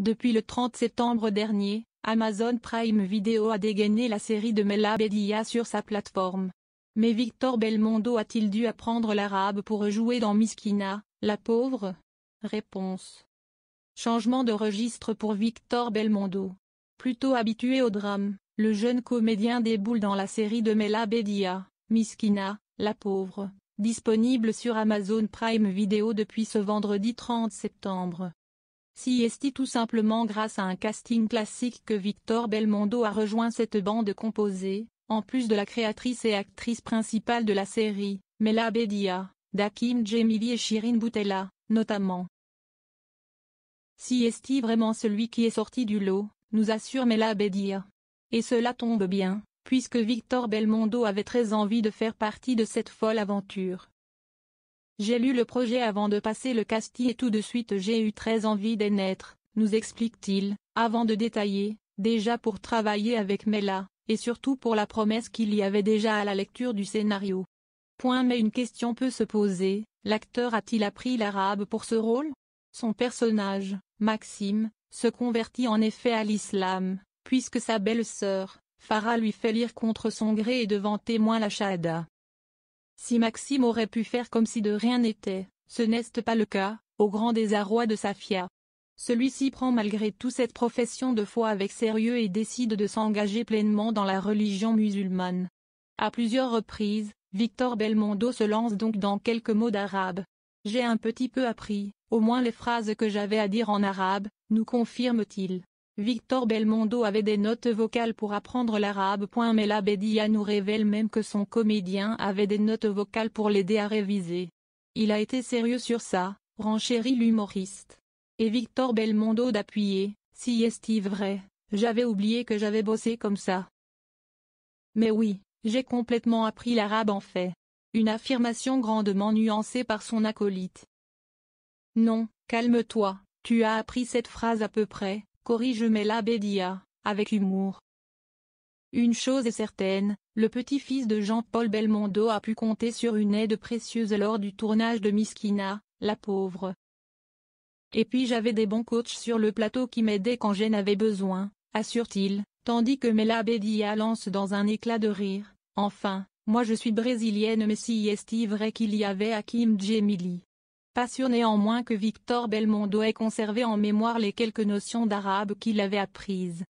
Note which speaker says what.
Speaker 1: Depuis le 30 septembre dernier, Amazon Prime Video a dégainé la série de Mela Bedia sur sa plateforme. Mais Victor Belmondo a-t-il dû apprendre l'arabe pour jouer dans Miskina, la pauvre Réponse. Changement de registre pour Victor Belmondo. Plutôt habitué au drame, le jeune comédien déboule dans la série de Mela Bedia, Miskina, la pauvre, disponible sur Amazon Prime Video depuis ce vendredi 30 septembre. Si tout simplement grâce à un casting classique que Victor Belmondo a rejoint cette bande composée, en plus de la créatrice et actrice principale de la série, Mela Bedia, Dakim Djemili et Shirin Boutella, notamment. Si est vraiment celui qui est sorti du lot, nous assure Mela Bedia. Et cela tombe bien, puisque Victor Belmondo avait très envie de faire partie de cette folle aventure. J'ai lu le projet avant de passer le casting et tout de suite j'ai eu très envie d'y naître, nous explique-t-il, avant de détailler, déjà pour travailler avec Mela, et surtout pour la promesse qu'il y avait déjà à la lecture du scénario. Point mais une question peut se poser, l'acteur a-t-il appris l'arabe pour ce rôle Son personnage, Maxime, se convertit en effet à l'islam, puisque sa belle-sœur, Farah lui fait lire contre son gré et devant témoin la Shahada. Si Maxime aurait pu faire comme si de rien n'était, ce n'est pas le cas, au grand désarroi de Safia. Celui-ci prend malgré tout cette profession de foi avec sérieux et décide de s'engager pleinement dans la religion musulmane. À plusieurs reprises, Victor Belmondo se lance donc dans quelques mots d'arabe. J'ai un petit peu appris, au moins les phrases que j'avais à dire en arabe, nous confirme-t-il. Victor Belmondo avait des notes vocales pour apprendre l'arabe. Mais Bédia nous révèle même que son comédien avait des notes vocales pour l'aider à réviser. Il a été sérieux sur ça, renchérit l'humoriste. Et Victor Belmondo d'appuyer, si est-il vrai, j'avais oublié que j'avais bossé comme ça. Mais oui, j'ai complètement appris l'arabe en fait. Une affirmation grandement nuancée par son acolyte. Non, calme-toi, tu as appris cette phrase à peu près, corrige Mela Bédia, avec humour. Une chose est certaine, le petit-fils de Jean-Paul Belmondo a pu compter sur une aide précieuse lors du tournage de Miskina, la pauvre. Et puis j'avais des bons coachs sur le plateau qui m'aidaient quand j'en avais besoin, assure-t-il, tandis que Mela Bédia lance dans un éclat de rire. Enfin, moi je suis brésilienne mais si est vrai qu'il y avait Hakim Djemili, en moins que Victor Belmondo ait conservé en mémoire les quelques notions d'arabe qu'il avait apprises.